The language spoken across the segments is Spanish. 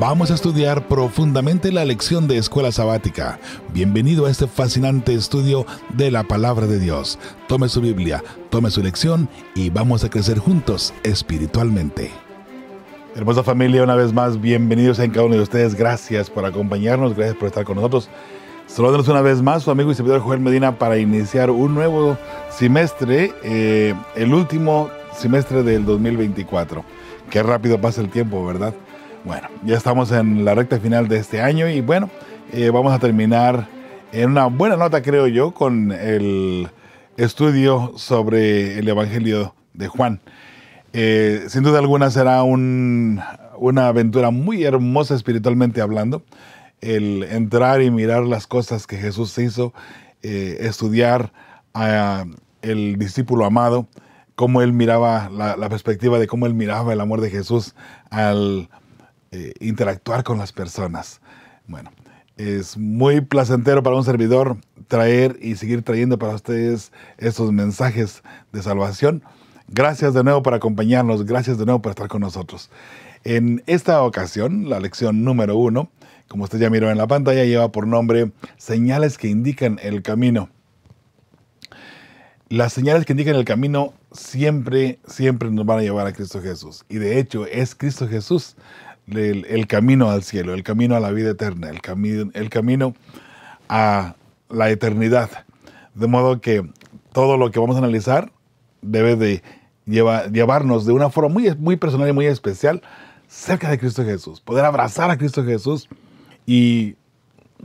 Vamos a estudiar profundamente la lección de escuela sabática. Bienvenido a este fascinante estudio de la palabra de Dios. Tome su Biblia, tome su lección y vamos a crecer juntos espiritualmente. Hermosa familia, una vez más, bienvenidos en cada uno de ustedes. Gracias por acompañarnos, gracias por estar con nosotros. Saludos una vez más, su amigo y servidor Joel Medina para iniciar un nuevo semestre, eh, el último semestre del 2024. Qué rápido pasa el tiempo, ¿verdad? Bueno, ya estamos en la recta final de este año y bueno, eh, vamos a terminar en una buena nota, creo yo, con el estudio sobre el Evangelio de Juan. Eh, sin duda alguna será una aventura muy hermosa espiritualmente hablando, el entrar y mirar las cosas que Jesús hizo, eh, estudiar a, el discípulo amado, cómo él miraba la, perspectiva de cómo él miraba el amor de Jesús al eh, interactuar con las personas. Bueno, es muy placentero para un servidor traer y seguir trayendo para ustedes esos mensajes de salvación. Gracias de nuevo por acompañarnos, gracias de nuevo por estar con nosotros. En esta ocasión, la lección número uno, como usted ya miró en la pantalla, lleva por nombre Señales que indican el camino. Las señales que indican el camino siempre, siempre nos van a llevar a Cristo Jesús. Y de hecho es Cristo Jesús el, camino al cielo, el camino a la vida eterna, el, el camino a la eternidad. De modo que todo lo que vamos a analizar debe de llevarnos de una forma muy, muy personal y muy especial cerca de Cristo Jesús, poder abrazar a Cristo Jesús y,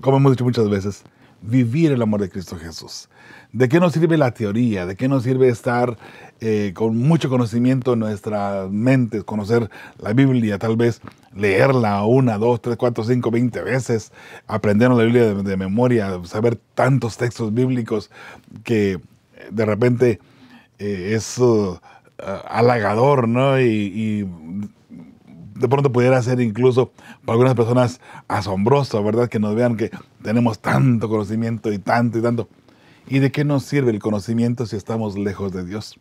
como hemos dicho muchas veces, vivir el amor de Cristo Jesús. ¿De qué nos sirve la teoría? ¿De qué nos sirve estar eh, con mucho conocimiento en nuestras mentes, conocer la Biblia, tal vez leerla una, dos, tres, cuatro, cinco, veinte veces, aprender la Biblia de, memoria, saber tantos textos bíblicos que eh, de repente eh, es uh, halagador, ¿no? y de pronto pudiera ser incluso para algunas personas asombroso, ¿verdad? Que nos vean que tenemos tanto conocimiento y tanto y tanto. ¿Y de qué nos sirve el conocimiento si estamos lejos de Dios?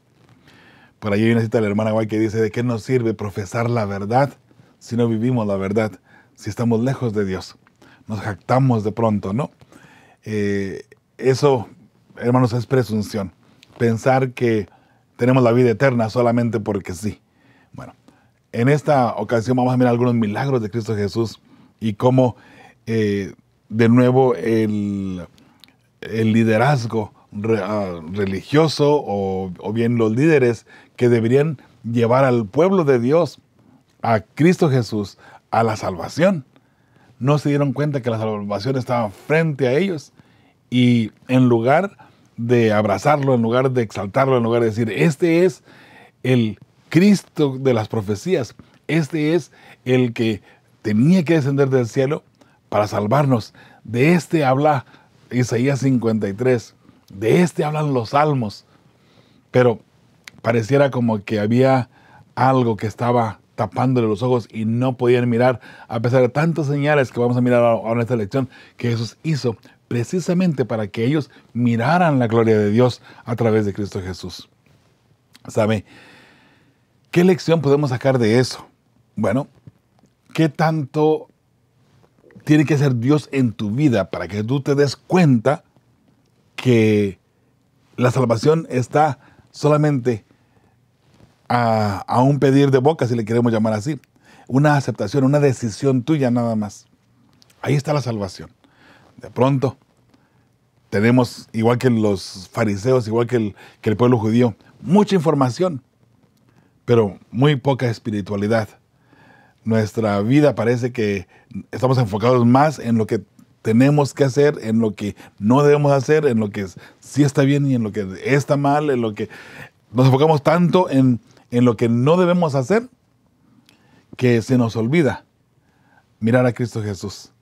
Por ahí hay una cita de la hermana Guay que dice, ¿de qué nos sirve profesar la verdad si no vivimos la verdad, si estamos lejos de Dios? Nos jactamos de pronto, ¿no? Eh, eso, hermanos, es presunción. Pensar que tenemos la vida eterna solamente porque sí. Bueno, en esta ocasión vamos a mirar algunos milagros de Cristo Jesús y cómo eh, de nuevo el, liderazgo ah, religioso o, bien los líderes que deberían llevar al pueblo de Dios, a Cristo Jesús, a la salvación. No se dieron cuenta que la salvación estaba frente a ellos y en lugar de abrazarlo, en lugar de exaltarlo, en lugar de decir, este es el Cristo de las profecías. Este es el que tenía que descender del cielo para salvarnos. De este habla Isaías 53, de este hablan los salmos. Pero pareciera como que había algo que estaba tapándole los ojos y no podían mirar, a pesar de tantas señales que vamos a mirar ahora en esta lección, que Jesús hizo precisamente para que ellos miraran la gloria de Dios a través de Cristo Jesús. ¿Sabe? ¿Qué lección podemos sacar de eso? Bueno, ¿qué tanto tiene que ser Dios en tu vida para que tú te des cuenta que la salvación está solamente a, un pedir de boca, si le queremos llamar así. Una aceptación, una decisión tuya nada más. Ahí está la salvación. De pronto tenemos, igual que los fariseos, igual que el pueblo judío, mucha información, pero muy poca espiritualidad. Nuestra vida parece que estamos enfocados más en lo que tenemos que hacer, en lo que no debemos hacer, en lo que sí está bien y en lo que está mal, en lo que nos enfocamos tanto en, en lo que no debemos hacer que se nos olvida mirar a Cristo Jesús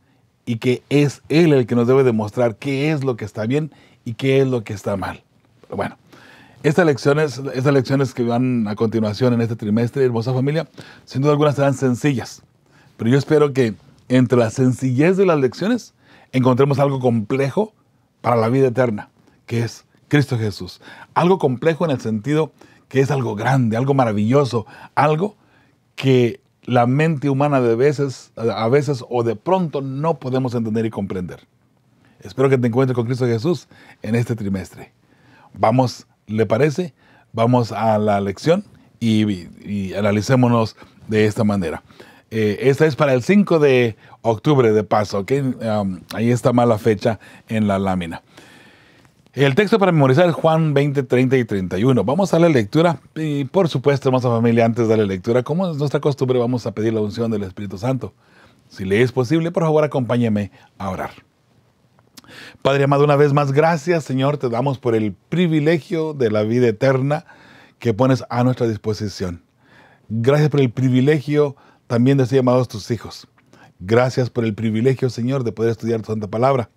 y que es Él el que nos debe demostrar qué es lo que está bien y qué es lo que está mal. Pero bueno, estas lecciones, estas lecciones que van a continuación en este trimestre, hermosa familia, sin duda algunas serán sencillas, pero yo espero que entre la sencillez de las lecciones encontremos algo complejo para la vida eterna, que es Cristo Jesús. Algo complejo en el sentido que es algo grande, algo maravilloso, algo que la mente humana de veces, a veces o de pronto no podemos entender y comprender. Espero que te encuentres con Cristo Jesús en este trimestre. Vamos ¿Le parece? Vamos a la lección y, analicémonos de esta manera. Eh, esta es para el 5 de octubre de paso, ahí está mala fecha en la lámina. El texto para memorizar es Juan 20, 30 y 31. Vamos a la lectura y por supuesto, hermosa familia, antes de la lectura, como es nuestra costumbre, vamos a pedir la unción del Espíritu Santo. Si le es posible, por favor, acompáñeme a orar. Padre amado, una vez más, gracias Señor, te damos por el privilegio de la vida eterna que pones a nuestra disposición. Gracias por el privilegio también de ser llamados tus hijos. Gracias por el privilegio, Señor, de poder estudiar tu santa palabra.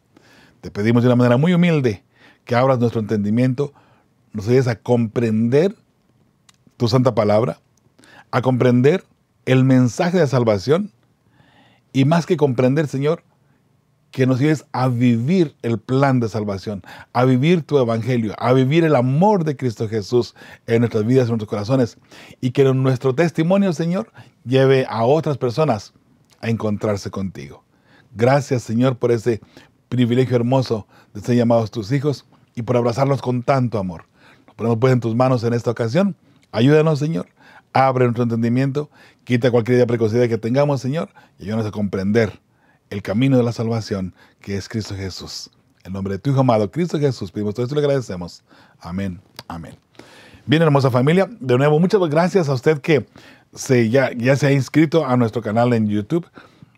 Te pedimos de una manera muy humilde que abras nuestro entendimiento, nos ayudes a comprender tu santa palabra, a comprender el mensaje de salvación y más que comprender, Señor, que nos lleves a vivir el plan de salvación, a vivir tu evangelio, a vivir el amor de Cristo Jesús en nuestras vidas, en nuestros corazones, y que nuestro testimonio, Señor, lleve a otras personas a encontrarse contigo. Gracias, Señor, por ese privilegio hermoso de ser llamados tus hijos y por abrazarlos con tanto amor. Nos ponemos pues en tus manos en esta ocasión. Ayúdanos, Señor. Abre nuestro entendimiento. Quita cualquier idea precocidad que tengamos, Señor. Y ayúdanos a comprender el camino de la salvación, que es Cristo Jesús. En nombre de tu Hijo amado, Cristo Jesús, pedimos todo esto y le agradecemos. Amén, amén. Bien, hermosa familia, de nuevo, muchas gracias a usted que se, ya, ya se ha inscrito a nuestro canal en YouTube.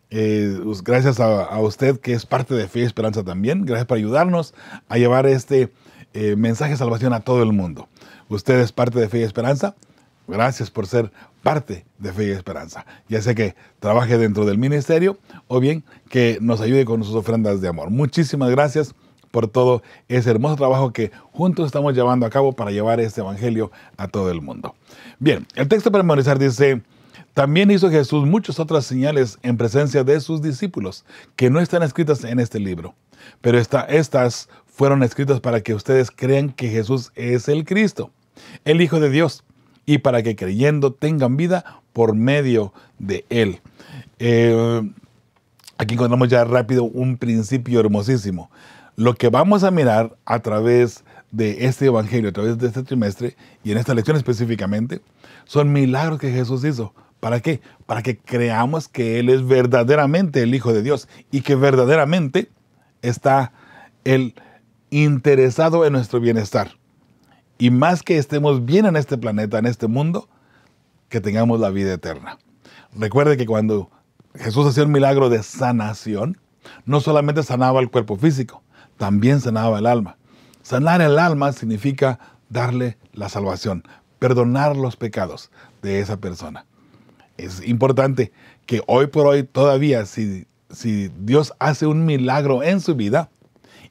Eh, gracias a, usted que es parte de Fe y Esperanza también. Gracias por ayudarnos a llevar este eh, mensaje de salvación a todo el mundo. Usted es parte de Fe y Esperanza. Gracias por ser parte de Fe y Esperanza, ya sea que trabaje dentro del ministerio o bien que nos ayude con sus ofrendas de amor. Muchísimas gracias por todo ese hermoso trabajo que juntos estamos llevando a cabo para llevar este Evangelio a todo el mundo. Bien, el texto para memorizar dice, también hizo Jesús muchas otras señales en presencia de sus discípulos que no están escritas en este libro, pero estas fueron escritas para que ustedes crean que Jesús es el Cristo, el Hijo de Dios y para que creyendo tengan vida por medio de él. Eh, aquí encontramos ya rápido un principio hermosísimo. Lo que vamos a mirar a través de este Evangelio, a través de este trimestre y en esta lección específicamente, son milagros que Jesús hizo. ¿Para qué? Para que creamos que Él es verdaderamente el Hijo de Dios y que verdaderamente está Él interesado en nuestro bienestar. Y más que estemos bien en este planeta, en este mundo, que tengamos la vida eterna. Recuerde que cuando Jesús hacía un milagro de sanación, no solamente sanaba el cuerpo físico, también sanaba el alma. Sanar el alma significa darle la salvación, perdonar los pecados de esa persona. Es importante que hoy por hoy todavía, si, si Dios hace un milagro en su vida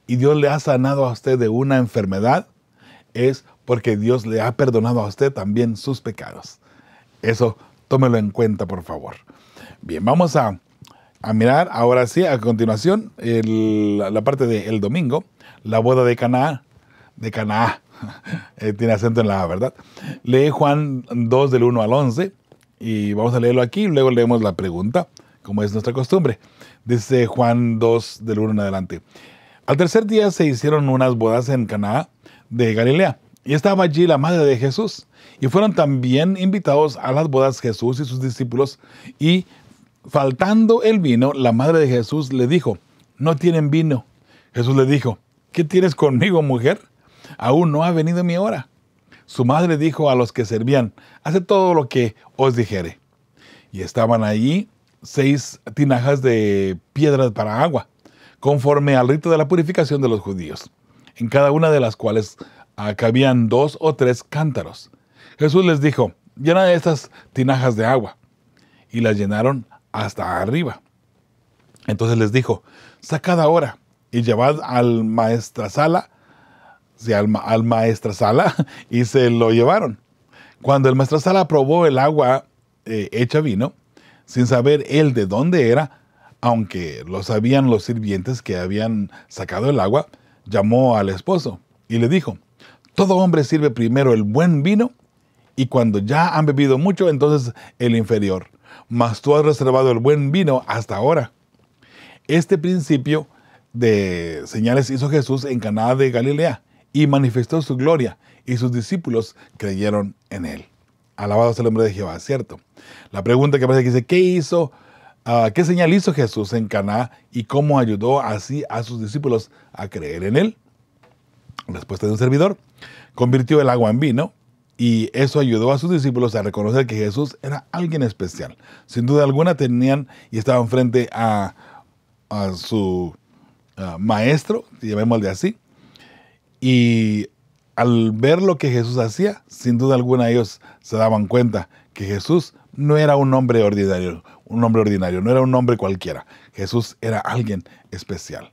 y Dios le ha sanado a usted de una enfermedad, es porque Dios le ha perdonado a usted también sus pecados. Eso tómelo en cuenta, por favor. Bien, vamos a, mirar ahora sí, a continuación, la, parte del domingo, la boda de Canaá, de Canaá, eh, tiene acento en la A, ¿verdad? Lee Juan 2 del 1 al 11 y vamos a leerlo aquí y luego leemos la pregunta, como es nuestra costumbre. Dice Juan 2 del 1 en adelante. Al tercer día se hicieron unas bodas en Canaá de Galilea y estaba allí la madre de Jesús. Y fueron también invitados a las bodas Jesús y sus discípulos. Y faltando el vino, la madre de Jesús le dijo, no tienen vino. Jesús le dijo, ¿qué tienes conmigo, mujer? Aún no ha venido mi hora. Su madre dijo a los que servían, haced todo lo que os dijere. Y estaban allí seis tinajas de piedras para agua, conforme al rito de la purificación de los judíos, en cada una de las cuales Acá dos o tres cántaros. Jesús les dijo, llena estas tinajas de agua. Y las llenaron hasta arriba. Entonces les dijo, sacad ahora y llevad al maestrasala, Sala. al, y se lo llevaron. Cuando el Sala probó el agua eh, hecha vino, sin saber él de dónde era, aunque lo sabían los sirvientes que habían sacado el agua, llamó al esposo y le dijo, todo hombre sirve primero el buen vino y cuando ya han bebido mucho, entonces el inferior. Mas tú has reservado el buen vino hasta ahora. Este principio de señales hizo Jesús en Caná de Galilea y manifestó su gloria y sus discípulos creyeron en él. Alabado sea el nombre de Jehová, cierto. La pregunta que aparece aquí dice, ¿qué hizo? Ah, ¿Qué señal hizo Jesús en Caná y cómo ayudó así a sus discípulos a creer en él? respuesta de un servidor, convirtió el agua en vino y eso ayudó a sus discípulos a reconocer que Jesús era alguien especial. Sin duda alguna tenían y estaban frente a, su maestro, llamémosle así, y al ver lo que Jesús hacía, sin duda alguna ellos se daban cuenta que Jesús no era un hombre ordinario, un hombre ordinario, no era un hombre cualquiera. Jesús era alguien especial.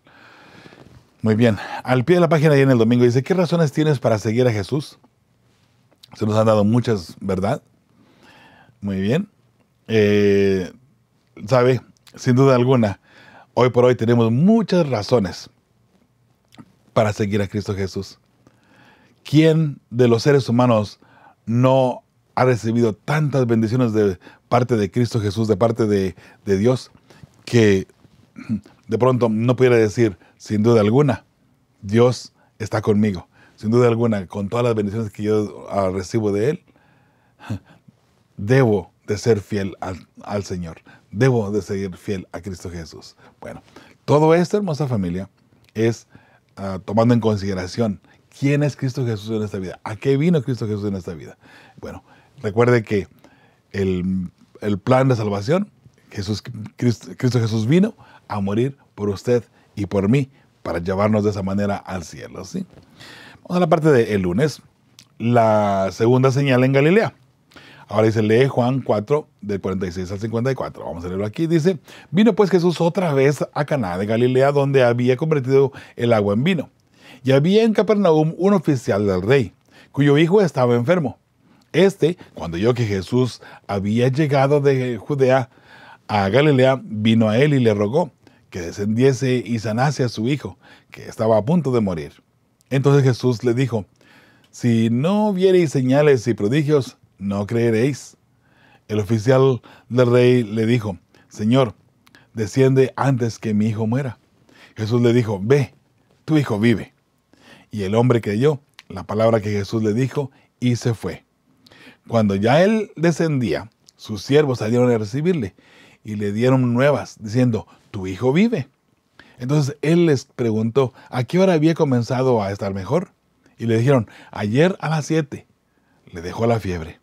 Muy bien. Al pie de la página ahí en el domingo dice, ¿qué razones tienes para seguir a Jesús? Se nos han dado muchas, ¿verdad? Muy bien. Eh, Sabe, sin duda alguna, hoy por hoy tenemos muchas razones para seguir a Cristo Jesús. ¿Quién de los seres humanos no ha recibido tantas bendiciones de parte de Cristo Jesús, de parte de Dios, que de pronto no pudiera decir, sin duda alguna, Dios está conmigo. Sin duda alguna, con todas las bendiciones que yo ah, recibo de Él, debo de ser fiel al, Señor. Debo de seguir fiel a Cristo Jesús. Bueno, todo esto, hermosa familia, es ah, tomando en consideración quién es Cristo Jesús en esta vida. ¿A qué vino Cristo Jesús en esta vida? Bueno, recuerde que el, plan de salvación, Jesús, Cristo Jesús vino a morir por usted y por mí para llevarnos de esa manera al cielo. ¿sí? Vamos a la parte del lunes, la segunda señal en Galilea. Ahora dice, lee Juan 4, del 46 al 54. Vamos a leerlo aquí. Dice, vino pues Jesús otra vez a Cana de Galilea, donde había convertido el agua en vino. Y había en Capernaum un oficial del rey, cuyo hijo estaba enfermo. Este, cuando oyó que Jesús había llegado de Judea, a Galilea, vino a él y le rogó que descendiese y sanase a su hijo, que estaba a punto de morir. Entonces Jesús le dijo, si no viereis señales y prodigios, no creeréis. El oficial del rey le dijo, Señor, desciende antes que mi hijo muera. Jesús le dijo, ve, tu hijo vive. Y el hombre creyó la palabra que Jesús le dijo y se fue. Cuando ya él descendía, sus siervos salieron a recibirle y le dieron nuevas, diciendo, tu hijo vive. Entonces él les preguntó, ¿a qué hora había comenzado a estar mejor? Y le dijeron, ayer a las siete. Le dejó la fiebre.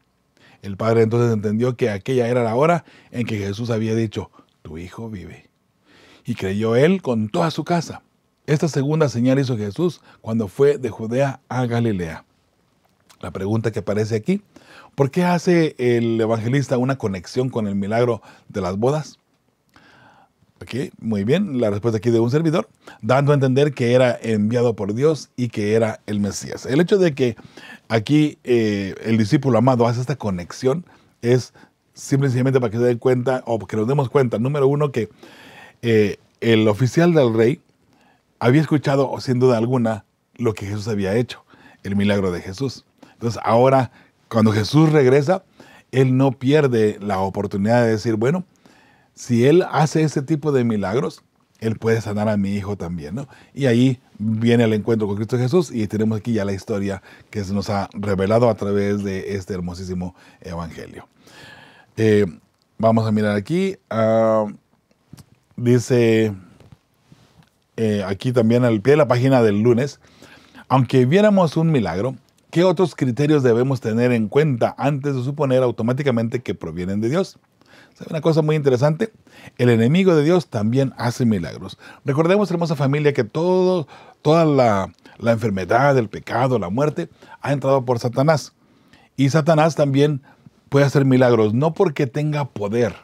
El padre entonces entendió que aquella era la hora en que Jesús había dicho, tu hijo vive. Y creyó él con toda su casa. Esta segunda señal hizo Jesús cuando fue de Judea a Galilea. La pregunta que aparece aquí ¿Por qué hace el evangelista una conexión con el milagro de las bodas? Aquí, muy bien, la respuesta aquí de un servidor, dando a entender que era enviado por Dios y que era el Mesías. El hecho de que aquí eh, el discípulo amado hace esta conexión es simplemente para que se den cuenta o que nos demos cuenta, número uno, que eh, el oficial del rey había escuchado, sin duda alguna, lo que Jesús había hecho, el milagro de Jesús. Entonces ahora cuando Jesús regresa, Él no pierde la oportunidad de decir, bueno, si Él hace ese tipo de milagros, Él puede sanar a mi hijo también, Y ahí viene el encuentro con Cristo Jesús y tenemos aquí ya la historia que se nos ha revelado a través de este hermosísimo Evangelio. Eh, vamos a mirar aquí. Ah, dice eh, aquí también al pie de la página del lunes, aunque viéramos un milagro, ¿Qué otros criterios debemos tener en cuenta antes de suponer automáticamente que provienen de Dios? una cosa muy interesante? El enemigo de Dios también hace milagros. Recordemos, hermosa familia, que todo, toda la, enfermedad, el pecado, la muerte, ha entrado por Satanás. Y Satanás también puede hacer milagros, no porque tenga poder,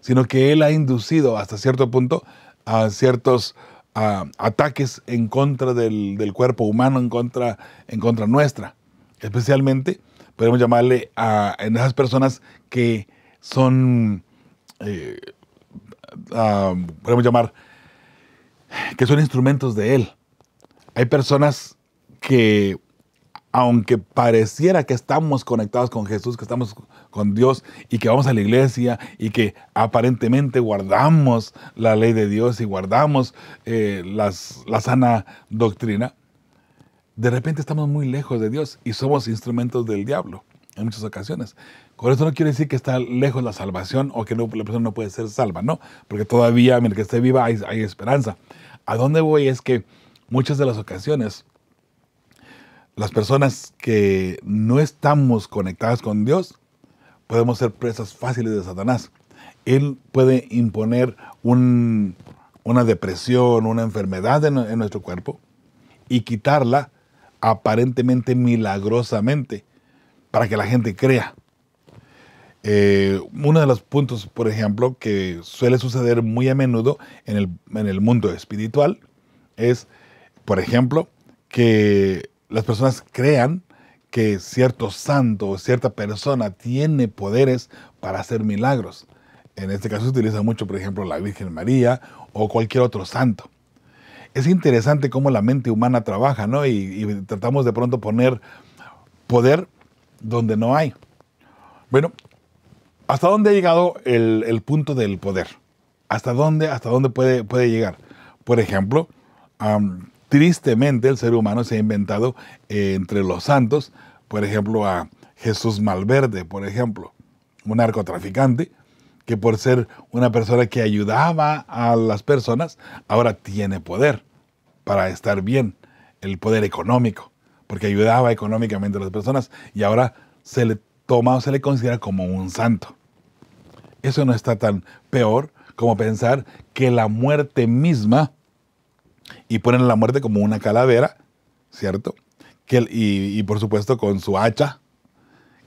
sino que él ha inducido hasta cierto punto a ciertos ataques en contra del, del, cuerpo humano, en contra, en contra nuestra especialmente podemos llamarle a, esas personas que son, eh, podemos llamar, que son instrumentos de Él. Hay personas que, aunque pareciera que estamos conectados con Jesús, que estamos con Dios y que vamos a la iglesia y que aparentemente guardamos la ley de Dios y guardamos eh, la sana doctrina, de repente estamos muy lejos de Dios y somos instrumentos del diablo en muchas ocasiones. Con eso no quiere decir que está lejos la salvación o que la persona no puede ser salva, no, porque todavía, mientras que esté viva, hay, hay esperanza. A dónde voy es que muchas de las ocasiones las personas que no estamos conectadas con Dios podemos ser presas fáciles de Satanás. Él puede imponer un, una depresión, una enfermedad en nuestro cuerpo y quitarla aparentemente milagrosamente para que la gente crea. Eh, uno de los puntos, por ejemplo, que suele suceder muy a menudo en el, en el mundo espiritual es, por ejemplo, que las personas crean que cierto santo o cierta persona tiene poderes para hacer milagros. En este caso se utiliza mucho, por ejemplo, la Virgen María o cualquier otro santo es interesante cómo la mente humana trabaja, ¿no? Y, tratamos de pronto poner poder donde no hay. Bueno, ¿hasta dónde ha llegado el, punto del poder? ¿Hasta dónde, hasta dónde puede, puede llegar? Por ejemplo, tristemente el ser humano se ha inventado eh, entre los santos, por ejemplo, a Jesús Malverde, por ejemplo, un narcotraficante, que por ser una persona que ayudaba a las personas, ahora tiene poder para estar bien, el poder económico, porque ayudaba económicamente a las personas y ahora se le toma o se le considera como un santo. Eso no está tan peor como pensar que la muerte misma, y ponen la muerte como una calavera, ¿cierto? Que, y por supuesto con su hacha,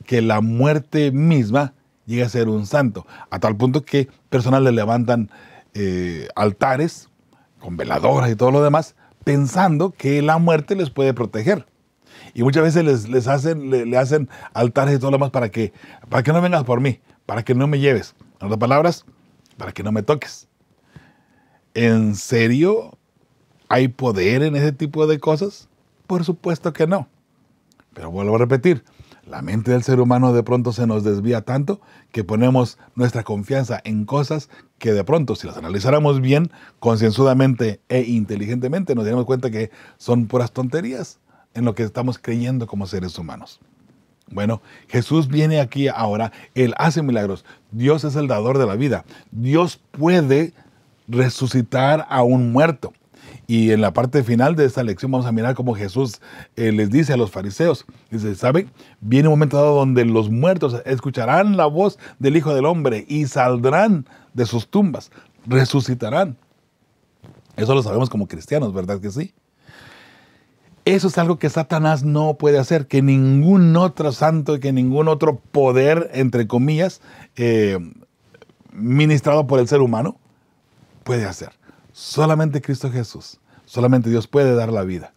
que la muerte misma llega a ser un santo, a tal punto que personas le levantan eh, altares con veladoras y todo lo demás, pensando que la muerte les puede proteger. Y muchas veces les, les hacen, le, hacen altares y todo lo demás para que, para que no vengas por mí, para que no me lleves. En otras palabras, para que no me toques. ¿En serio hay poder en ese tipo de cosas? Por supuesto que no. Pero vuelvo a repetir, la mente del ser humano de pronto se nos desvía tanto que ponemos nuestra confianza en cosas que de pronto, si las analizáramos bien, concienzudamente e inteligentemente, nos daríamos cuenta que son puras tonterías en lo que estamos creyendo como seres humanos. Bueno, Jesús viene aquí ahora, Él hace milagros, Dios es el dador de la vida, Dios puede resucitar a un muerto, y en la parte final de esta lección vamos a mirar cómo Jesús eh, les dice a los fariseos, dice, ¿saben? Viene un momento dado donde los muertos escucharán la voz del Hijo del Hombre y saldrán de sus tumbas, resucitarán. Eso lo sabemos como cristianos, ¿verdad que sí? Eso es algo que Satanás no puede hacer, que ningún otro santo, que ningún otro poder, entre comillas, eh, ministrado por el ser humano, puede hacer. Solamente Cristo Jesús, solamente Dios puede dar la vida.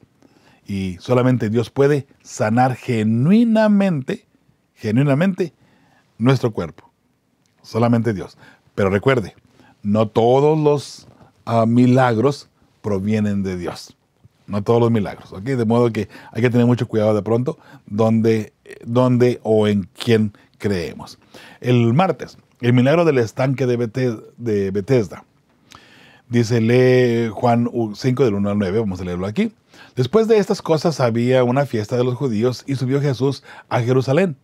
Y solamente Dios puede sanar genuinamente, genuinamente, nuestro cuerpo. Solamente Dios. Pero recuerde, no todos los ah, milagros provienen de Dios. No todos los milagros, ¿ok? De modo que hay que tener mucho cuidado de pronto dónde o en quién creemos. El martes, el milagro del estanque de, Betesda. de Bethesda. Dice, lee Juan 5 del 1 al 9, vamos a leerlo aquí. Después de estas cosas había una fiesta de los judíos y subió Jesús a Jerusalén.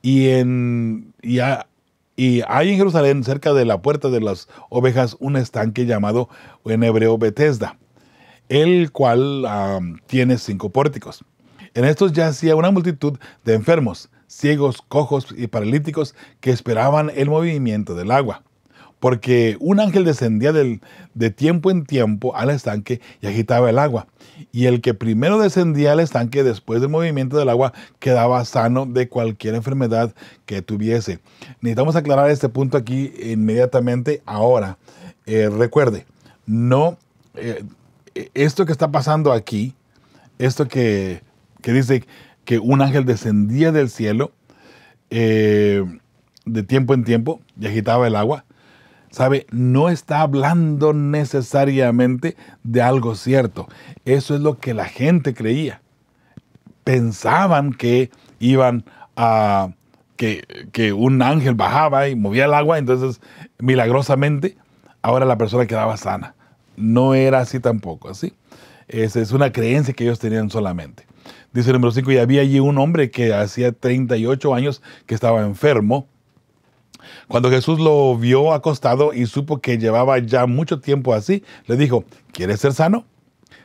Y, en, y, hay en Jerusalén, cerca de la puerta de las ovejas, un estanque llamado en hebreo Betesda, el cual tiene cinco pórticos. En estos yacía una multitud de enfermos, ciegos, cojos y paralíticos que esperaban el movimiento del agua porque un ángel descendía de tiempo en tiempo al estanque y agitaba el agua. Y el que primero descendía al estanque después del movimiento del agua quedaba sano de cualquier enfermedad que tuviese. Necesitamos aclarar este punto aquí inmediatamente ahora. Eh, recuerde, no, eh, eh, esto que está pasando aquí, esto que, dice que un ángel descendía del cielo de tiempo en tiempo y agitaba el agua, ¿Sabe? No está hablando necesariamente de algo cierto. Eso es lo que la gente creía. Pensaban que iban a... Que, un ángel bajaba y movía el agua, entonces milagrosamente ahora la persona quedaba sana. No era así tampoco, así Esa es una creencia que ellos tenían solamente. Dice el número 5, y había allí un hombre que hacía 38 años que estaba enfermo cuando Jesús lo vio acostado y supo que llevaba ya mucho tiempo así, le dijo, ¿quieres ser sano?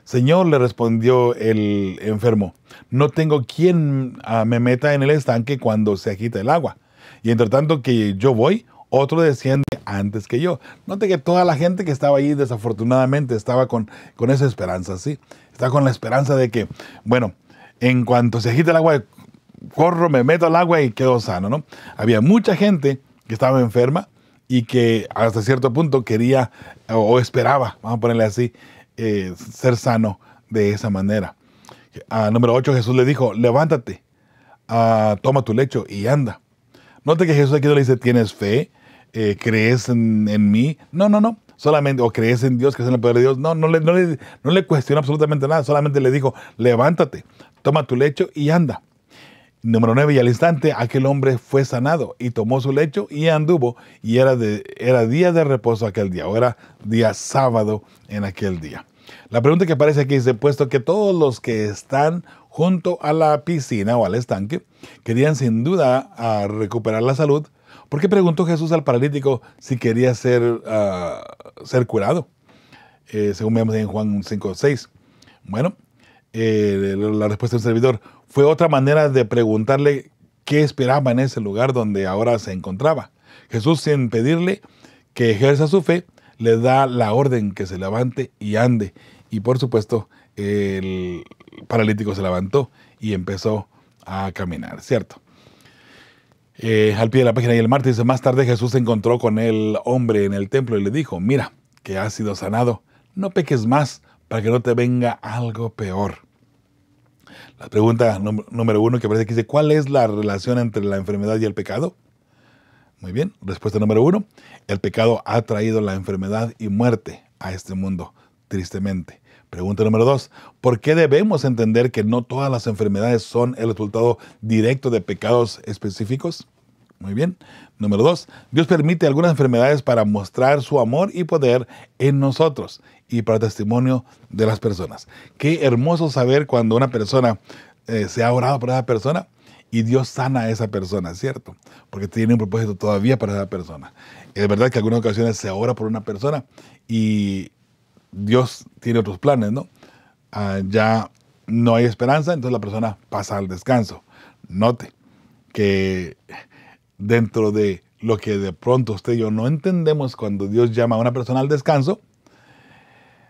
Señor, le respondió el enfermo, no tengo quien ah, me meta en el estanque cuando se agita el agua. Y entre tanto que yo voy, otro desciende antes que yo. Note que toda la gente que estaba ahí desafortunadamente estaba con, con esa esperanza, ¿sí? Estaba con la esperanza de que, bueno, en cuanto se agita el agua, corro, me meto al agua y quedo sano, ¿no? Había mucha gente que estaba enferma y que hasta cierto punto quería o esperaba, vamos a ponerle así, eh, ser sano de esa manera. A ah, número 8 Jesús le dijo, levántate, ah, toma tu lecho y anda. Note que Jesús aquí no le dice, tienes fe, eh, crees en, mí. No, no, no. Solamente, o crees en Dios, crees en el poder de Dios. No, no le, no le, no le cuestionó absolutamente nada. Solamente le dijo, levántate, toma tu lecho y anda. Número 9, y al instante aquel hombre fue sanado y tomó su lecho y anduvo, y era, de, era día de reposo aquel día, o era día sábado en aquel día. La pregunta que aparece aquí dice, puesto que todos los que están junto a la piscina o al estanque querían sin duda a ah, recuperar la salud, ¿por qué preguntó Jesús al paralítico si quería ser, ah, ser curado? Eh, según vemos en Juan 56 Bueno, eh, la respuesta del servidor, fue otra manera de preguntarle qué esperaba en ese lugar donde ahora se encontraba. Jesús, sin pedirle que ejerza su fe, le da la orden que se levante y ande. Y por supuesto, el paralítico se levantó y empezó a caminar, ¿cierto? Eh, al pie de la página y el martes más tarde Jesús se encontró con el hombre en el templo y le dijo, mira, que has sido sanado, no peques más para que no te venga algo peor. La pregunta número uno que aparece aquí dice, ¿cuál es la relación entre la enfermedad y el pecado? Muy bien, respuesta número uno, el pecado ha traído la enfermedad y muerte a este mundo, tristemente. Pregunta número dos, ¿por qué debemos entender que no todas las enfermedades son el resultado directo de pecados específicos? Muy bien. Número dos, Dios permite algunas enfermedades para mostrar su amor y poder en nosotros y para testimonio de las personas. Qué hermoso saber cuando una persona eh, se ha orado por esa persona y Dios sana a esa persona, ¿cierto? Porque tiene un propósito todavía para esa persona. Es verdad que algunas ocasiones se ora por una persona y Dios tiene otros planes, ¿no? Ah, ya no hay esperanza, entonces la persona pasa al descanso. Note que dentro de lo que de pronto usted y yo no entendemos cuando Dios llama a una persona al descanso,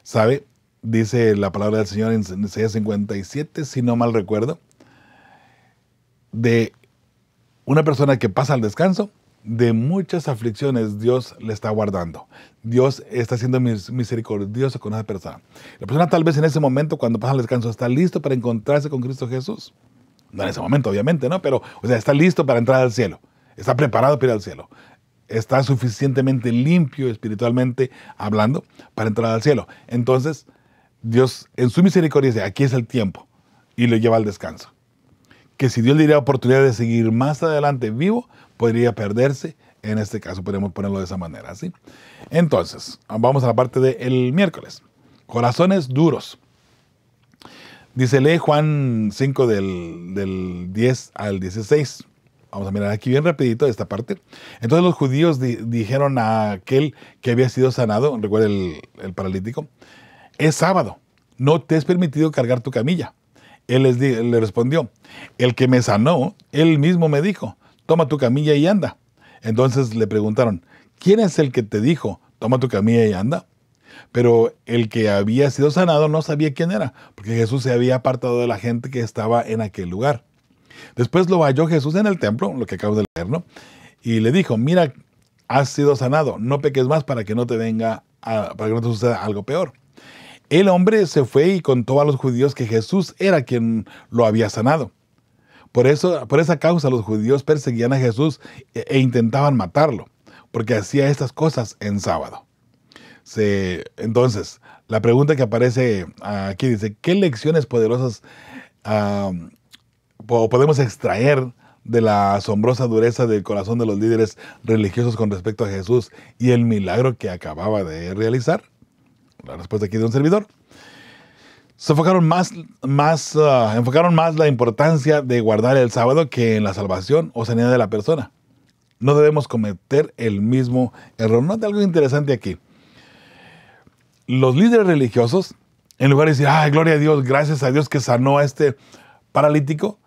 ¿Sabe? Dice la palabra del Señor en Isaías 57, si no mal recuerdo, de una persona que pasa al descanso, de muchas aflicciones Dios le está guardando. Dios está siendo misericordioso con esa persona. La persona tal vez en ese momento, cuando pasa al descanso, está listo para encontrarse con Cristo Jesús. No en ese momento, obviamente, ¿no? Pero, o sea, está listo para entrar al cielo. Está preparado para ir al cielo está suficientemente limpio espiritualmente hablando para entrar al cielo. Entonces, Dios en su misericordia dice, aquí es el tiempo y lo lleva al descanso. Que si Dios le diera oportunidad de seguir más adelante vivo, podría perderse. En este caso podemos ponerlo de esa manera, ¿sí? Entonces, vamos a la parte del miércoles. Corazones duros. Dice, lee Juan 5 del, del 10 al 16. Vamos a mirar aquí bien rapidito esta parte. Entonces los judíos dijeron a aquel que había sido sanado, recuerda el, paralítico, es sábado, no te has permitido cargar tu camilla. Él le respondió, el que me sanó, él mismo me dijo, toma tu camilla y anda. Entonces le preguntaron, ¿quién es el que te dijo, toma tu camilla y anda? Pero el que había sido sanado no sabía quién era, porque Jesús se había apartado de la gente que estaba en aquel lugar. Después lo halló Jesús en el templo, lo que acabo de leer, Y le dijo, mira, has sido sanado, no peques más para que no te venga, para que no suceda algo peor. El hombre se fue y contó a los judíos que Jesús era quien lo había sanado. Por, eso, por esa causa los judíos perseguían a Jesús e, e intentaban matarlo, porque hacía estas cosas en sábado. entonces, la pregunta que aparece aquí dice, ¿qué lecciones poderosas o podemos extraer de la asombrosa dureza del corazón de los líderes religiosos con respecto a Jesús y el milagro que acababa de realizar? La respuesta aquí de un servidor. Se enfocaron más, más, ah, enfocaron más la importancia de guardar el sábado que en la salvación o sanidad de la persona. No debemos cometer el mismo error. hay algo interesante aquí. Los líderes religiosos, en lugar de decir, ay, gloria a Dios, gracias a Dios que sanó a este paralítico,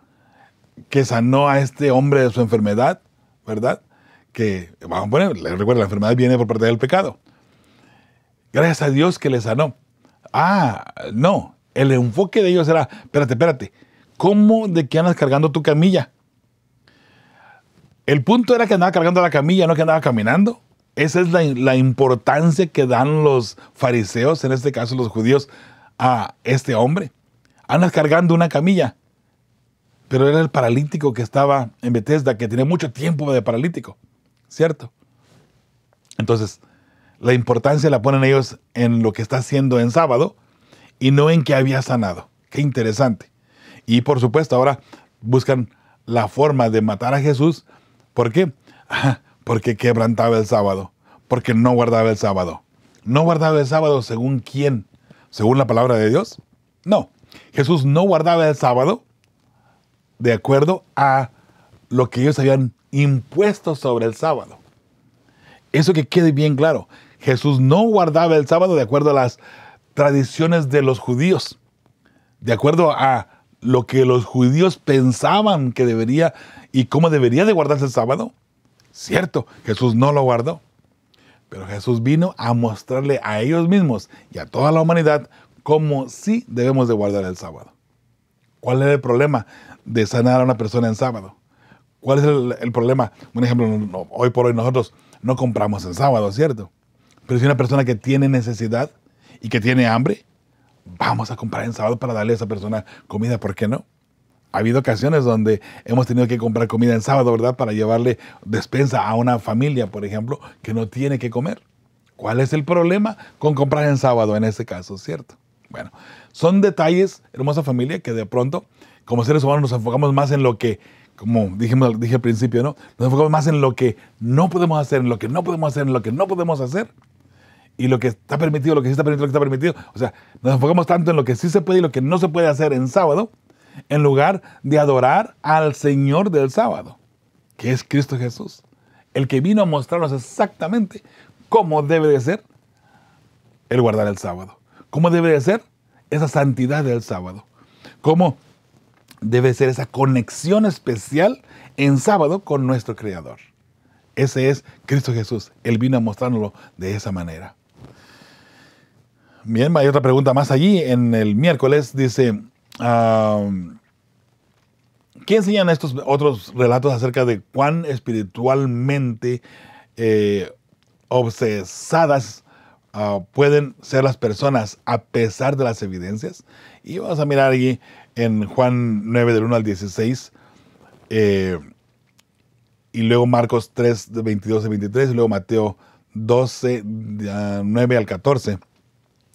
que sanó a este hombre de su enfermedad, ¿verdad? Que, vamos a poner, recuerda, la enfermedad viene por parte del pecado. Gracias a Dios que le sanó. Ah, no, el enfoque de ellos era, espérate, espérate, ¿cómo de que andas cargando tu camilla? El punto era que andaba cargando la camilla, no que andaba caminando. Esa es la, la, importancia que dan los fariseos, en este caso los judíos, a este hombre. Andas cargando una camilla pero era el paralítico que estaba en Bethesda, que tenía mucho tiempo de paralítico, ¿cierto? Entonces, la importancia la ponen ellos en lo que está haciendo en sábado y no en que había sanado. Qué interesante. Y por supuesto, ahora buscan la forma de matar a Jesús. ¿Por qué? Porque quebrantaba el sábado, porque no guardaba el sábado. ¿No guardaba el sábado según quién? ¿Según la palabra de Dios? No. Jesús no guardaba el sábado de acuerdo a lo que ellos habían impuesto sobre el sábado. Eso que quede bien claro, Jesús no guardaba el sábado de acuerdo a las tradiciones de los judíos, de acuerdo a lo que los judíos pensaban que debería y cómo debería de guardarse el sábado. Cierto, Jesús no lo guardó. Pero Jesús vino a mostrarle a ellos mismos y a toda la humanidad cómo sí debemos de guardar el sábado. ¿Cuál es el problema de sanar a una persona en sábado? ¿Cuál es el, problema? Un ejemplo, hoy por hoy nosotros no compramos en sábado, ¿cierto? Pero si una persona que tiene necesidad y que tiene hambre, vamos a comprar en sábado para darle a esa persona comida, ¿por qué no? Ha habido ocasiones donde hemos tenido que comprar comida en sábado, ¿verdad? Para llevarle despensa a una familia, por ejemplo, que no tiene que comer. ¿Cuál es el problema con comprar en sábado en ese caso, cierto? Bueno, son detalles, hermosa familia, que de pronto, como seres humanos, nos enfocamos más en lo que, como dijimos, dije al principio, ¿no? Nos enfocamos más en lo que no podemos hacer, en lo que no podemos hacer, en lo que no podemos hacer. Y lo que está permitido, lo que sí está permitido, lo que está permitido. O sea, nos enfocamos tanto en lo que sí se puede y lo que no se puede hacer en sábado, en lugar de adorar al Señor del sábado, que es Cristo Jesús, el que vino a mostrarnos exactamente cómo debe de ser el guardar el sábado, cómo debe de ser esa santidad del sábado. ¿Cómo debe ser esa conexión especial en sábado con nuestro Creador? Ese es Cristo Jesús. Él vino a mostrárnoslo de esa manera. Bien, hay otra pregunta más allí. En el miércoles dice, ¿qué enseñan estos otros relatos acerca de cuán espiritualmente eh, obsesadas Ah, pueden ser las personas a pesar de las evidencias. Y vamos a mirar allí en Juan 9 del 1 al 16. Eh, y luego Marcos 3, 22 al 23, y luego Mateo 12, 9 al 14.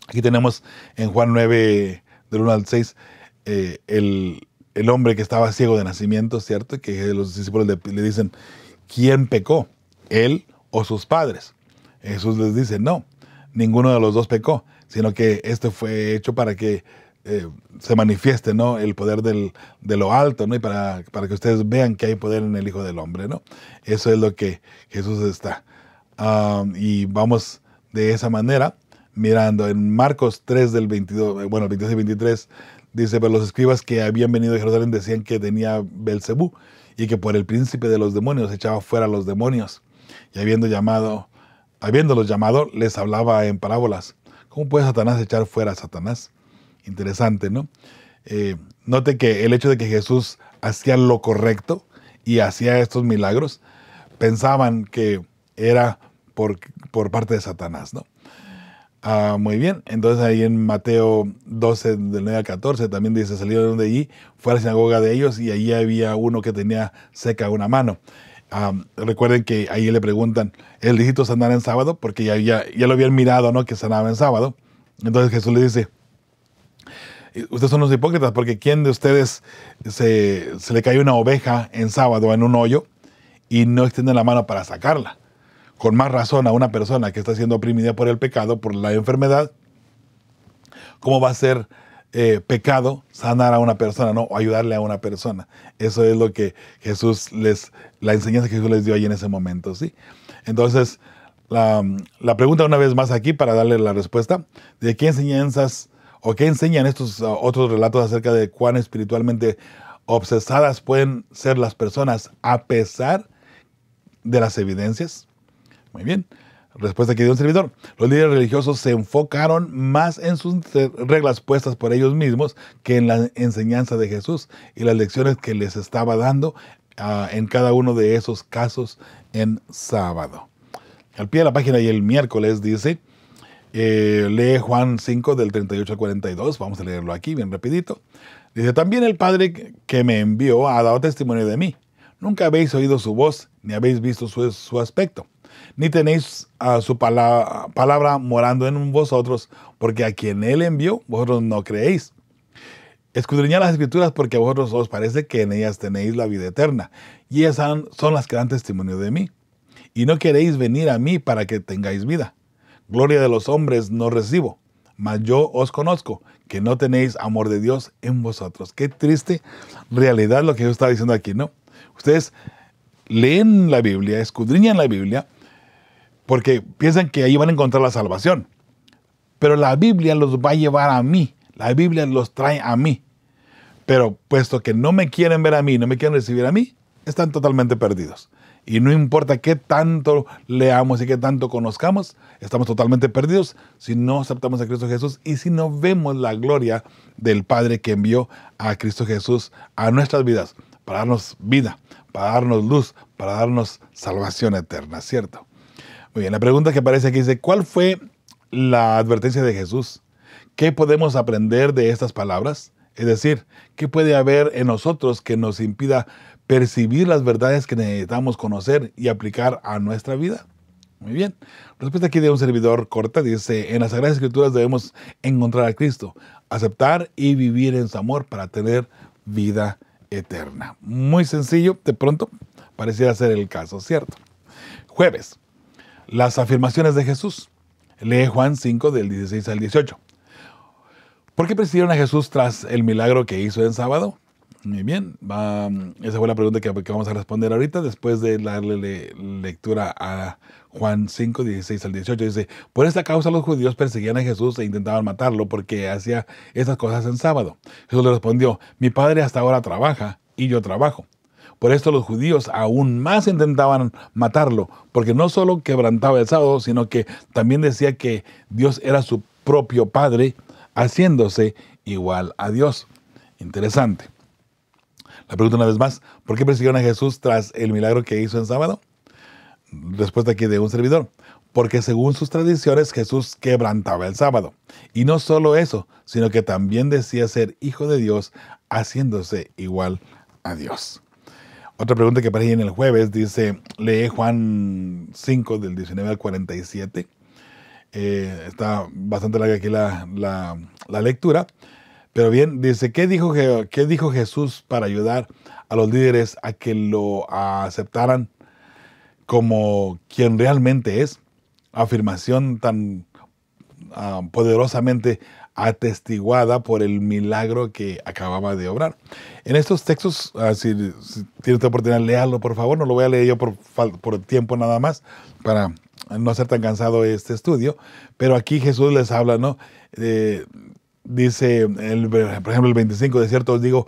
Aquí tenemos en Juan 9, del 1 al 6, eh, el, hombre que estaba ciego de nacimiento, ¿cierto? Que los discípulos le, le dicen, ¿quién pecó? ¿Él o sus padres? Jesús les dice, no, ninguno de los dos pecó, sino que esto fue hecho para que eh, se manifieste ¿no? el poder de lo alto, ¿no? y para, para, que ustedes vean que hay poder en el Hijo del Hombre. ¿no? Eso es lo que Jesús está. y vamos de esa manera, mirando en Marcos 3 del 22, eh, bueno, 22 y 23, dice, pero los escribas que habían venido de Jerusalén decían que tenía Belcebú y que por el príncipe de los demonios echaba fuera a los demonios. Y habiendo llamado habiéndolos llamado, les hablaba en parábolas. ¿Cómo puede Satanás echar fuera a Satanás? Interesante, ¿no? Eh, note que el hecho de que Jesús hacía lo correcto y hacía estos milagros, pensaban que era por, por parte de Satanás, ¿no? Ah, muy bien, entonces ahí en Mateo 12, del 9 al 14, también dice, salió de allí, fue a la sinagoga de ellos y allí había uno que tenía seca una mano recuerden que ahí le preguntan, ¿el lícito sanar en sábado? Porque ya, ya, lo habían mirado, ¿no? Que sanaba en sábado. Entonces Jesús le dice, ustedes son los hipócritas, porque ¿quién de ustedes se, se le cae una oveja en sábado en un hoyo y no extiende la mano para sacarla? Con más razón a una persona que está siendo oprimida por el pecado, por la enfermedad, ¿cómo va a ser eh, pecado sanar a una persona, no, o ayudarle a una persona. Eso es lo que Jesús les, la enseñanza que Jesús les dio ahí en ese momento, ¿sí? Entonces, la, la pregunta una vez más aquí para darle la respuesta, ¿de qué enseñanzas o qué enseñan estos ah, otros relatos acerca de cuán espiritualmente obsesadas pueden ser las personas a pesar de las evidencias? Muy bien. Respuesta que dio un servidor. Los líderes religiosos se enfocaron más en sus reglas puestas por ellos mismos que en la enseñanza de Jesús y las lecciones que les estaba dando ah, en cada uno de esos casos en sábado. Al pie de la página y el miércoles dice, eh, lee Juan 5 del 38 al 42, vamos a leerlo aquí bien rapidito. Dice, también el Padre que me envió ha dado testimonio de mí. Nunca habéis oído su voz, ni habéis visto su aspecto ni tenéis su palabra, morando en vosotros, porque a quien él envió vosotros no creéis. Escudriñad las escrituras porque a vosotros os parece que en ellas tenéis la vida eterna, y ellas son las que dan testimonio de mí. Y no queréis venir a mí para que tengáis vida. Gloria de los hombres no recibo, mas yo os conozco, que no tenéis amor de Dios en vosotros. Qué triste realidad lo que yo estaba diciendo aquí, ¿no? Ustedes leen la Biblia, escudriñan la Biblia, porque piensan que ahí van a encontrar la salvación. Pero la Biblia los va a llevar a mí, la Biblia los trae a mí. Pero puesto que no me quieren ver a mí, no me quieren recibir a mí, están totalmente perdidos. Y no importa qué tanto leamos y qué tanto conozcamos, estamos totalmente perdidos si no aceptamos a Cristo Jesús y si no vemos la gloria del Padre que envió a Cristo Jesús a nuestras vidas, para darnos vida, para darnos luz, para darnos salvación eterna, ¿cierto? Muy bien, la pregunta que aparece aquí dice, ¿cuál fue la advertencia de Jesús? ¿Qué podemos aprender de estas palabras? Es decir, ¿qué puede haber en nosotros que nos impida percibir las verdades que necesitamos conocer y aplicar a nuestra vida? Muy bien. Respuesta aquí de un servidor corta dice, en las Sagradas Escrituras debemos encontrar a Cristo, aceptar y vivir en su amor para tener vida eterna. Muy sencillo, de pronto pareciera ser el caso, ¿cierto? Jueves las afirmaciones de Jesús. Lee Juan 5 del 16 al 18. ¿Por qué persiguieron a Jesús tras el milagro que hizo en sábado? Muy bien, esa fue la pregunta que, vamos a responder ahorita después de darle lectura a Juan 5, 16 al 18. Dice, por esta causa los judíos perseguían a Jesús e intentaban matarlo porque hacía estas cosas en sábado. Jesús le respondió, mi padre hasta ahora trabaja y yo trabajo. Por esto los judíos aún más intentaban matarlo, porque no solo quebrantaba el sábado, sino que también decía que Dios era su propio Padre, haciéndose igual a Dios. Interesante. La pregunta una vez más, ¿por qué persiguieron a Jesús tras el milagro que hizo en sábado? Respuesta aquí de un servidor. Porque según sus tradiciones Jesús quebrantaba el sábado. Y no solo eso, sino que también decía ser hijo de Dios, haciéndose igual a Dios. Otra pregunta que aparece en el jueves dice, lee Juan 5 del 19 al 47. Eh, está bastante larga aquí la, lectura. Pero bien, dice, ¿qué dijo, ¿qué dijo Jesús para ayudar a los líderes a que lo aceptaran como quien realmente es? Afirmación tan ah, poderosamente atestiguada por el milagro que acababa de obrar. En estos textos, ah, si, tiene tienes oportunidad, léalo por favor, no lo voy a leer yo por, por tiempo nada más, para no ser tan cansado este estudio, pero aquí Jesús les habla, ¿no? Eh, dice, por ejemplo, el 25, de cierto os digo,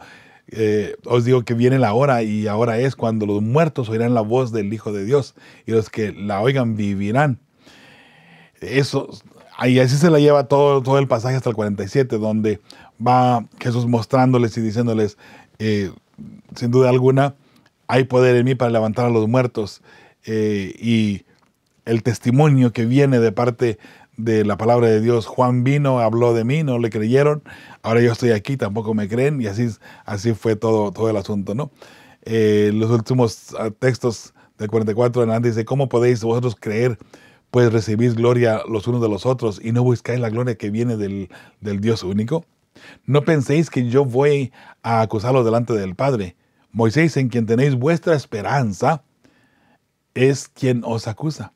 eh, os digo que viene la hora y ahora es cuando los muertos oirán la voz del Hijo de Dios y los que la oigan vivirán. Eso ahí así se la lleva todo, todo el pasaje hasta el 47, donde va Jesús mostrándoles y diciéndoles, eh, sin duda alguna, hay poder en mí para levantar a los muertos. Eh, y el testimonio que viene de parte de la palabra de Dios, Juan vino, habló de mí, no le creyeron, ahora yo estoy aquí, tampoco me creen, y así, así fue todo, todo el asunto, ¿no? Eh, los últimos ah, textos del 44 en adelante dice, ¿cómo podéis vosotros creer? pues recibís gloria los unos de los otros y no buscáis la gloria que viene del, Dios único? No penséis que yo voy a acusarlo delante del Padre. Moisés, en quien tenéis vuestra esperanza, es quien os acusa.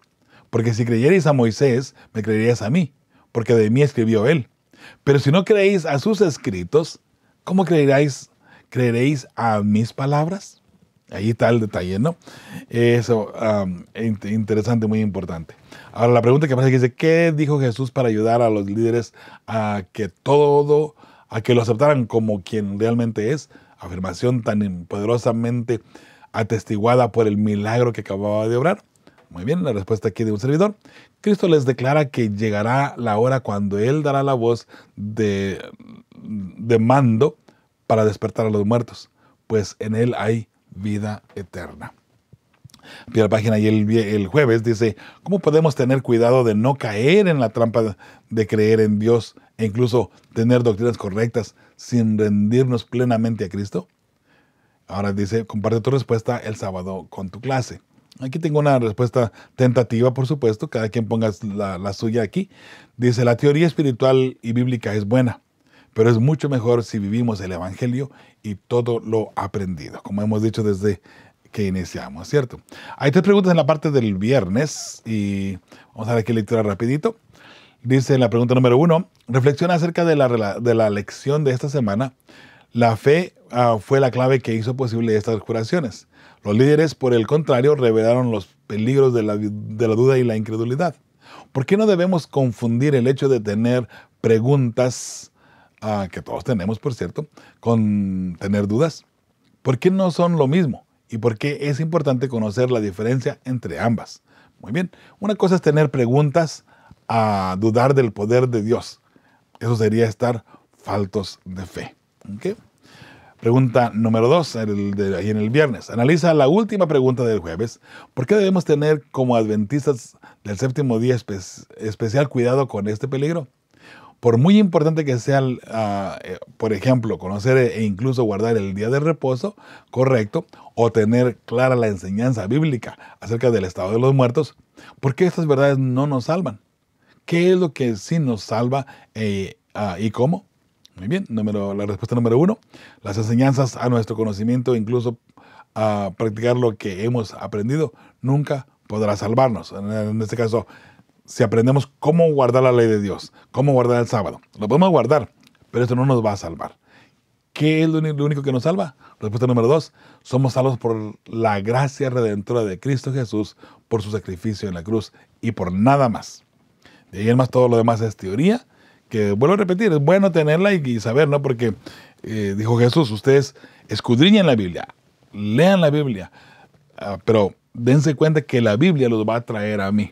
Porque si creyerais a Moisés, me creeríais a mí, porque de mí escribió él. Pero si no creéis a sus escritos, ¿cómo creeréis, a mis palabras? Ahí está el detalle, ¿no? Eso, es interesante, muy importante. Ahora la pregunta que pasa aquí dice, ¿qué dijo Jesús para ayudar a los líderes a que todo, a que lo aceptaran como quien realmente es? Afirmación tan poderosamente atestiguada por el milagro que acababa de obrar. Muy bien, la respuesta aquí de un servidor. Cristo les declara que llegará la hora cuando Él dará la voz de mando para despertar a los muertos, pues en Él hay vida eterna pie la página y el, jueves dice, ¿cómo podemos tener cuidado de no caer en la trampa de creer en Dios e incluso tener doctrinas correctas sin rendirnos plenamente a Cristo? Ahora dice, comparte tu respuesta el sábado con tu clase. Aquí tengo una respuesta tentativa, por supuesto, cada quien ponga la, la, suya aquí. Dice, la teoría espiritual y bíblica es buena, pero es mucho mejor si vivimos el Evangelio y todo lo aprendido. Como hemos dicho desde que iniciamos, ¿cierto? Hay tres preguntas en la parte del viernes y vamos a ver qué lectura rapidito. Dice la pregunta número uno, reflexiona acerca de la, de la lección de esta semana. La fe ah, fue la clave que hizo posible estas curaciones. Los líderes, por el contrario, revelaron los peligros de la, de la duda y la incredulidad. ¿Por qué no debemos confundir el hecho de tener preguntas, ah, que todos tenemos, por cierto, con tener dudas? ¿Por qué no son lo mismo? y por qué es importante conocer la diferencia entre ambas. Muy bien, una cosa es tener preguntas a dudar del poder de Dios. Eso sería estar faltos de fe. ¿Okay? Pregunta número dos, ahí en el viernes. Analiza la última pregunta del jueves. ¿Por qué debemos tener como adventistas del séptimo día especial cuidado con este peligro? Por muy importante que sea, ah, eh, por ejemplo, conocer e incluso guardar el día de reposo correcto, o tener clara la enseñanza bíblica acerca del estado de los muertos, ¿por qué estas verdades no nos salvan? ¿Qué es lo que sí nos salva eh, ah, y cómo? Muy bien, número, la respuesta número uno, las enseñanzas a nuestro conocimiento, incluso a practicar lo que hemos aprendido, nunca podrá salvarnos. En este caso, si aprendemos cómo guardar la ley de Dios, cómo guardar el sábado, lo podemos guardar, pero esto no nos va a salvar. ¿Qué es lo único que nos salva? Respuesta número dos, somos salvos por la gracia redentora de Cristo Jesús, por su sacrificio en la cruz y por nada más. De ahí en más todo lo demás es teoría, que vuelvo a repetir, es bueno tenerla y, saber, ¿no? Porque eh, dijo Jesús, ustedes escudriñen la Biblia, lean la Biblia, ah, pero dense cuenta que la Biblia los va a traer a mí.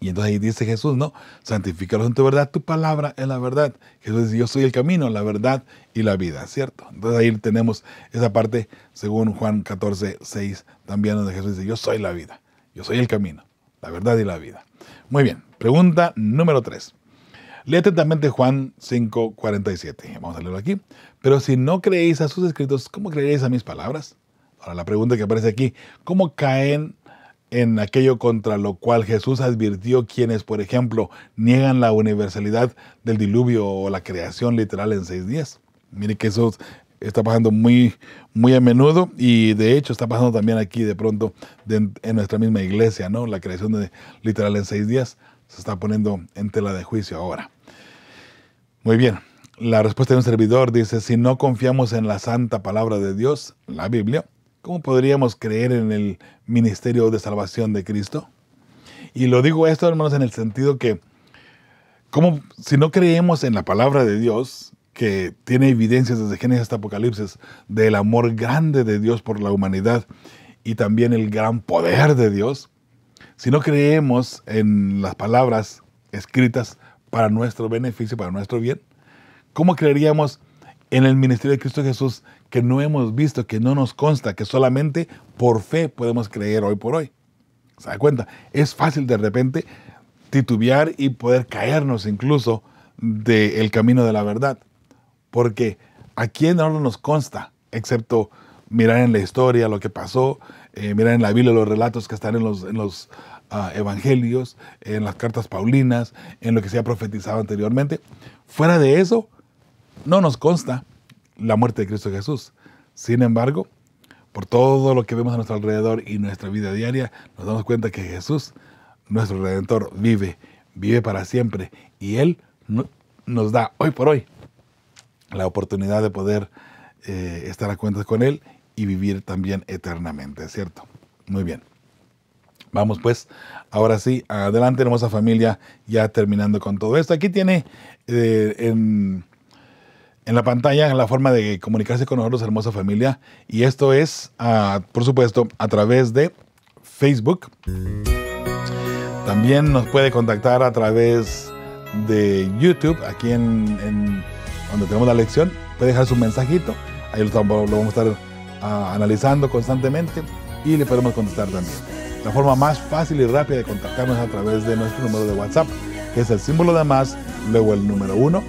Y entonces ahí dice Jesús, ¿no? Santifícalos en tu verdad, tu palabra es la verdad. Jesús dice, yo soy el camino, la verdad y la vida, ¿cierto? Entonces ahí tenemos esa parte, según Juan 14, 6, también donde Jesús dice, yo soy la vida, yo soy el camino, la verdad y la vida. Muy bien, pregunta número 3. Lee atentamente Juan 5, 47. Vamos a leerlo aquí. Pero si no creéis a sus escritos, ¿cómo creeréis a mis palabras? Ahora la pregunta que aparece aquí, ¿cómo caen en aquello contra lo cual Jesús advirtió quienes, por ejemplo, niegan la universalidad del diluvio o la creación literal en seis días. Mire que eso está pasando muy, muy a menudo y de hecho está pasando también aquí de pronto en nuestra misma iglesia, ¿no? La creación literal en seis días se está poniendo en tela de juicio ahora. Muy bien, la respuesta de un servidor dice, si no confiamos en la santa palabra de Dios, la Biblia, ¿Cómo podríamos creer en el ministerio de salvación de Cristo? Y lo digo esto, hermanos, en el sentido que, si no creemos en la palabra de Dios, que tiene evidencias desde Génesis hasta Apocalipsis del amor grande de Dios por la humanidad y también el gran poder de Dios, si no creemos en las palabras escritas para nuestro beneficio, para nuestro bien, ¿cómo creeríamos en el ministerio de Cristo Jesús que no hemos visto, que no nos consta, que solamente por fe podemos creer hoy por hoy. ¿Se da cuenta? Es fácil de repente titubear y poder caernos incluso del camino de la verdad. Porque a quién no nos consta, excepto mirar en la historia lo que pasó, eh, mirar en la Biblia los relatos que están en los, en los ah, evangelios, en las cartas paulinas, en lo que se ha profetizado anteriormente. Fuera de eso, no nos consta la muerte de Cristo Jesús. Sin embargo, por todo lo que vemos a nuestro alrededor y nuestra vida diaria, nos damos cuenta que Jesús, nuestro Redentor, vive, vive para siempre. Y Él nos da hoy por hoy la oportunidad de poder eh, estar a cuentas con Él y vivir también eternamente, ¿cierto? Muy bien. Vamos pues, ahora sí, adelante hermosa familia, ya terminando con todo esto. Aquí tiene eh, en en la pantalla en la forma de comunicarse con nosotros, hermosa familia. Y esto es, ah, por supuesto, a través de Facebook. También nos puede contactar a través de YouTube, aquí en, en donde tenemos la lección. Puede dejar su mensajito. Ahí lo, vamos a estar ah, analizando constantemente y le podemos contestar también. La forma más fácil y rápida de contactarnos es a través de nuestro número de WhatsApp, que es el símbolo de más, luego el número uno,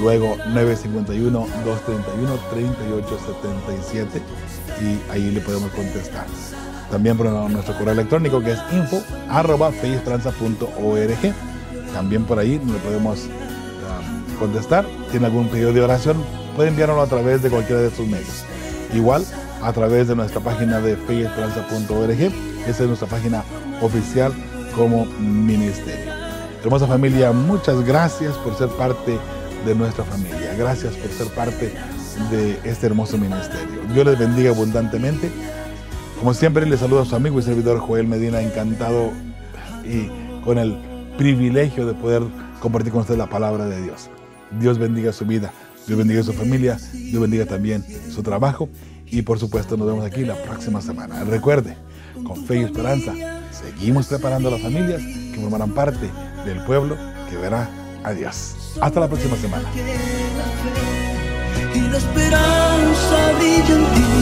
Luego 951-231-3877 y ahí le podemos contestar. También por nuestro correo electrónico que es info arroba También por ahí le podemos um, contestar. Tiene algún pedido de oración, puede enviárnoslo a través de cualquiera de estos medios. Igual a través de nuestra página de feyesperanza.org. Esa es nuestra página oficial como ministerio. Hermosa familia, muchas gracias por ser parte de de nuestra familia. Gracias por ser parte de este hermoso ministerio. Dios les bendiga abundantemente. Como siempre, les saludo a su amigo y servidor Joel Medina, encantado y con el privilegio de poder compartir con ustedes la palabra de Dios. Dios bendiga su vida, Dios bendiga su familia, Dios bendiga también su trabajo y por supuesto nos vemos aquí la próxima semana. Recuerde, con fe y esperanza, seguimos preparando a las familias que formarán parte del pueblo que verá Adiós. Hasta la próxima semana. Y la esperanza brilla en ti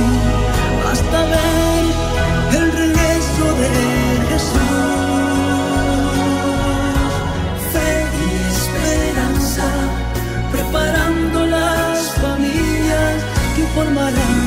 hasta ver el regreso de Jesús. Fe y esperanza, preparando las familias que formarán.